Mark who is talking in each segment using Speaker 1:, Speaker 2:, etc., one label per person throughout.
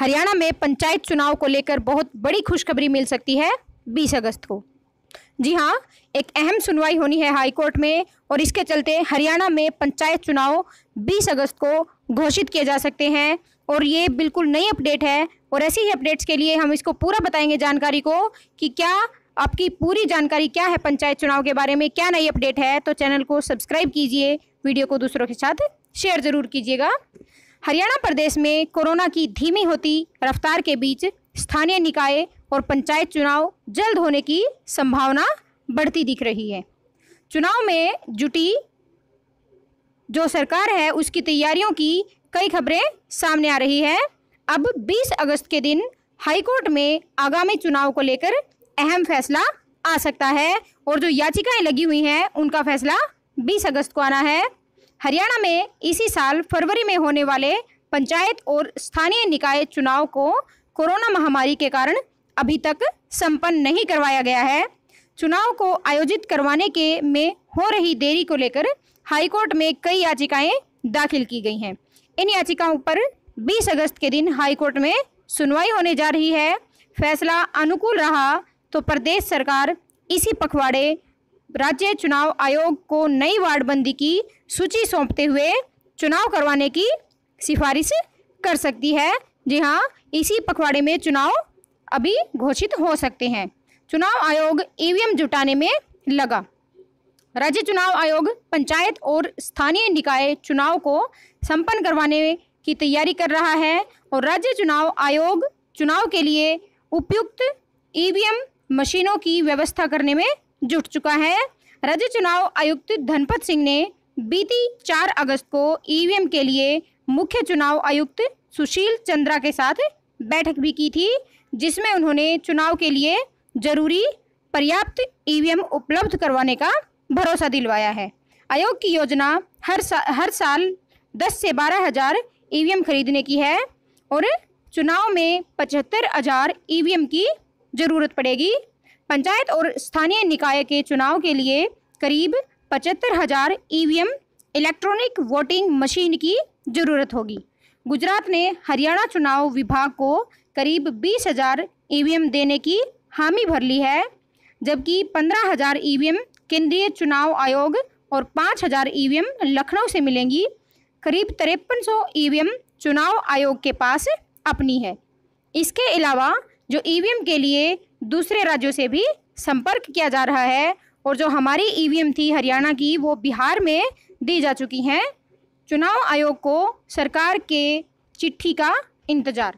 Speaker 1: हरियाणा में पंचायत चुनाव को लेकर बहुत बड़ी खुशखबरी मिल सकती है 20 अगस्त को जी हाँ एक अहम सुनवाई होनी है हाईकोर्ट में और इसके चलते हरियाणा में पंचायत चुनाव 20 अगस्त को घोषित किए जा सकते हैं और ये बिल्कुल नई अपडेट है और ऐसी ही अपडेट्स के लिए हम इसको पूरा बताएंगे जानकारी को कि क्या आपकी पूरी जानकारी क्या है पंचायत चुनाव के बारे में क्या नई अपडेट है तो चैनल को सब्सक्राइब कीजिए वीडियो को दूसरों के साथ शेयर ज़रूर कीजिएगा हरियाणा प्रदेश में कोरोना की धीमी होती रफ्तार के बीच स्थानीय निकाय और पंचायत चुनाव जल्द होने की संभावना बढ़ती दिख रही है चुनाव में जुटी जो सरकार है उसकी तैयारियों की कई खबरें सामने आ रही है अब 20 अगस्त के दिन हाईकोर्ट में आगामी चुनाव को लेकर अहम फैसला आ सकता है और जो याचिकाएं लगी हुई हैं उनका फैसला 20 अगस्त को आना है हरियाणा में इसी साल फरवरी में होने वाले पंचायत और स्थानीय निकाय चुनाव को कोरोना महामारी के कारण अभी तक संपन्न नहीं करवाया गया है चुनाव को आयोजित करवाने के में हो रही देरी को लेकर हाईकोर्ट में कई याचिकाएं दाखिल की गई हैं इन याचिकाओं पर 20 अगस्त के दिन हाईकोर्ट में सुनवाई होने जा रही है फैसला अनुकूल रहा तो प्रदेश सरकार इसी पखवाड़े राज्य चुनाव आयोग को नई वार्डबंदी की सूची सौंपते हुए चुनाव करवाने की सिफारिश कर सकती है जी हाँ इसी पखवाड़े में चुनाव अभी घोषित हो सकते हैं चुनाव आयोग ईवीएम जुटाने में लगा राज्य चुनाव आयोग पंचायत और स्थानीय निकाय चुनाव को संपन्न करवाने की तैयारी कर रहा है और राज्य चुनाव आयोग चुनाव के लिए उपयुक्त ईवीएम मशीनों की व्यवस्था करने में जुट चुका है राज्य चुनाव आयुक्त धनपत सिंह ने बीती 4 अगस्त को ईवीएम के लिए मुख्य चुनाव आयुक्त सुशील चंद्रा के साथ बैठक भी की थी जिसमें उन्होंने चुनाव के लिए जरूरी पर्याप्त ईवीएम उपलब्ध करवाने का भरोसा दिलवाया है आयोग की योजना हर सा, हर साल 10 से बारह हजार ईवीएम खरीदने की है और चुनाव में पचहत्तर हजार ईवीएम की ज़रूरत पड़ेगी पंचायत और स्थानीय निकाय के चुनाव के लिए करीब पचहत्तर हजार ईवीएम इलेक्ट्रॉनिक वोटिंग मशीन की जरूरत होगी गुजरात ने हरियाणा चुनाव विभाग को करीब बीस हजार ईवीएम देने की हामी भर ली है जबकि पंद्रह हजार ईवीएम केंद्रीय चुनाव आयोग और पाँच हजार ईवीएम लखनऊ से मिलेंगी करीब तिरपन सौ ईवीएम चुनाव आयोग के पास अपनी है इसके अलावा जो ईवीएम के लिए दूसरे राज्यों से भी संपर्क किया जा रहा है और जो हमारी ईवीएम e थी हरियाणा की वो बिहार में दी जा चुकी हैं चुनाव आयोग को सरकार के चिट्ठी का इंतज़ार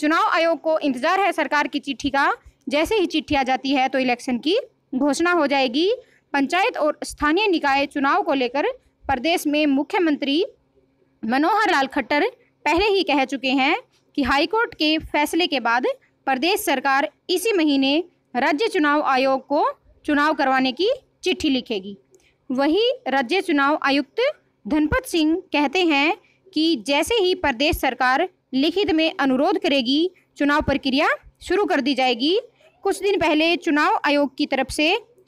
Speaker 1: चुनाव आयोग को इंतज़ार है सरकार की चिट्ठी का जैसे ही चिट्ठी आ जाती है तो इलेक्शन की घोषणा हो जाएगी पंचायत और स्थानीय निकाय चुनाव को लेकर प्रदेश में मुख्यमंत्री मनोहर लाल खट्टर पहले ही कह चुके हैं कि हाईकोर्ट के फैसले के बाद प्रदेश सरकार इसी महीने राज्य चुनाव आयोग को चुनाव करवाने की चिट्ठी लिखेगी वही राज्य चुनाव आयुक्त धनपत सिंह कहते हैं कि जैसे ही प्रदेश सरकार लिखित में अनुरोध करेगी चुनाव प्रक्रिया शुरू कर दी जाएगी कुछ दिन पहले चुनाव आयोग की तरफ से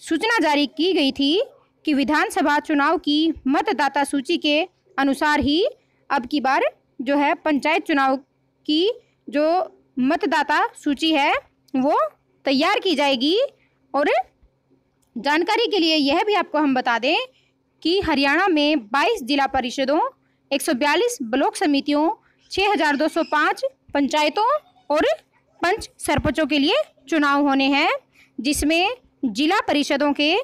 Speaker 1: सूचना जारी की गई थी कि विधानसभा चुनाव की मतदाता सूची के अनुसार ही अब की बार जो है पंचायत चुनाव की जो मतदाता सूची है वो तैयार की जाएगी और जानकारी के लिए यह भी आपको हम बता दें कि हरियाणा में 22 जिला परिषदों 142 ब्लॉक समितियों 6,205 पंचायतों और पंच सरपंचों के लिए चुनाव होने हैं जिसमें जिला परिषदों के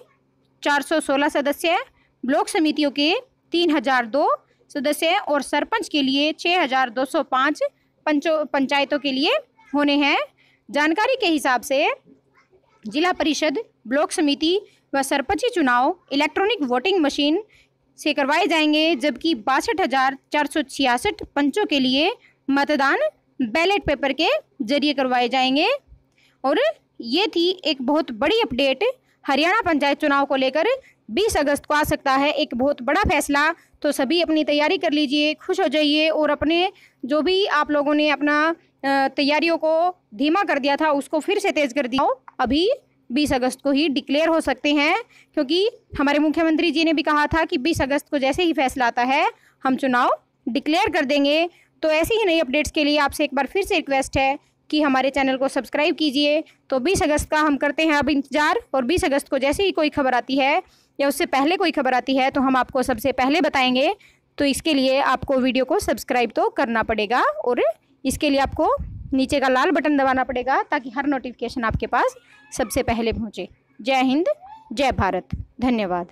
Speaker 1: 416 सदस्य ब्लॉक समितियों के 3,002 सदस्य और सरपंच के लिए 6,205 पंचो पंचायतों के लिए होने हैं जानकारी के हिसाब से जिला परिषद ब्लॉक समिति व सरपंची चुनाव इलेक्ट्रॉनिक वोटिंग मशीन से करवाए जाएंगे जबकि बासठ हजार चार सौ छियासठ पंचों के लिए मतदान बैलेट पेपर के जरिए करवाए जाएंगे और ये थी एक बहुत बड़ी अपडेट हरियाणा पंचायत चुनाव को लेकर 20 अगस्त को आ सकता है एक बहुत बड़ा फैसला तो सभी अपनी तैयारी कर लीजिए खुश हो जाइए और अपने जो भी आप लोगों ने अपना तैयारियों को धीमा कर दिया था उसको फिर से तेज़ कर दिया अभी 20 अगस्त को ही डिक्लेयर हो सकते हैं क्योंकि हमारे मुख्यमंत्री जी ने भी कहा था कि 20 अगस्त को जैसे ही फैसला आता है हम चुनाव डिक्लेयर कर देंगे तो ऐसी ही नई अपडेट्स के लिए आपसे एक बार फिर से रिक्वेस्ट है कि हमारे चैनल को सब्सक्राइब कीजिए तो बीस अगस्त का हम करते हैं अब इंतज़ार और बीस अगस्त को जैसे ही कोई खबर आती है या उससे पहले कोई खबर आती है तो हम आपको सबसे पहले बताएंगे तो इसके लिए आपको वीडियो को सब्सक्राइब तो करना पड़ेगा और इसके लिए आपको नीचे का लाल बटन दबाना पड़ेगा ताकि हर नोटिफिकेशन आपके पास सबसे पहले पहुँचे जय हिंद जय भारत धन्यवाद